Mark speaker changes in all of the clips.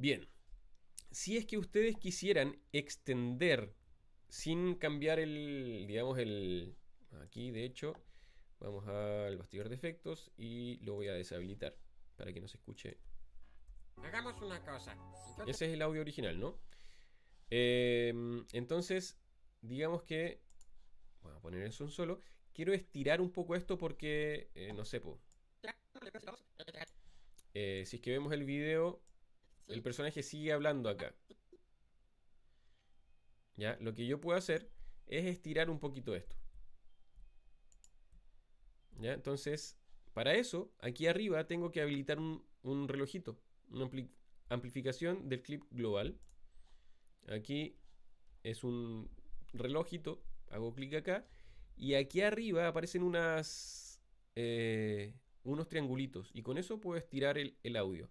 Speaker 1: Bien, si es que ustedes quisieran extender sin cambiar el, digamos, el... Aquí, de hecho, vamos al bastidor de efectos y lo voy a deshabilitar para que no se escuche. Hagamos una cosa. Ese es el audio original, ¿no? Em, entonces, digamos que... Voy a poner eso en solo. Quiero estirar un poco esto porque, eh, no sé, eh, si es que vemos el video, el personaje sigue hablando acá. ¿Ya? Lo que yo puedo hacer es estirar un poquito esto. ¿Ya? Entonces, para eso, aquí arriba tengo que habilitar un, relojito. Una amplificación del clip global. Aquí es un relojito. Hago clic acá. Y aquí arriba aparecen unas... Eh, unos triangulitos. Y con eso puedo estirar el, el audio.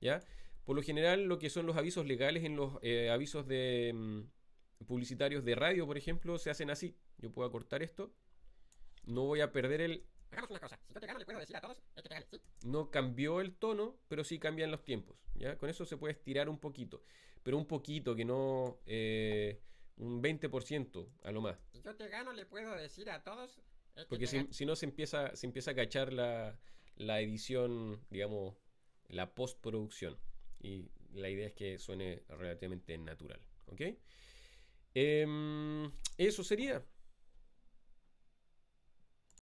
Speaker 1: ¿Ya? Por lo general, lo que son los avisos legales en los eh, avisos de mm, publicitarios de radio, por ejemplo, se hacen así. Yo puedo acortar esto. No voy a perder el. Hagamos una cosa. Si no te gano le puedo decir a todos, No cambió el tono, pero sí cambian los tiempos. ¿ya? Con eso se puede estirar un poquito. Pero un poquito, que no. Eh, un 20% a lo más. Si yo te gano, le puedo decir a todos. Porque si, no se empieza, se empieza a cachar la, la edición, digamos, la postproducción. Y la idea es que suene relativamente natural. ¿Ok? Em, eso sería.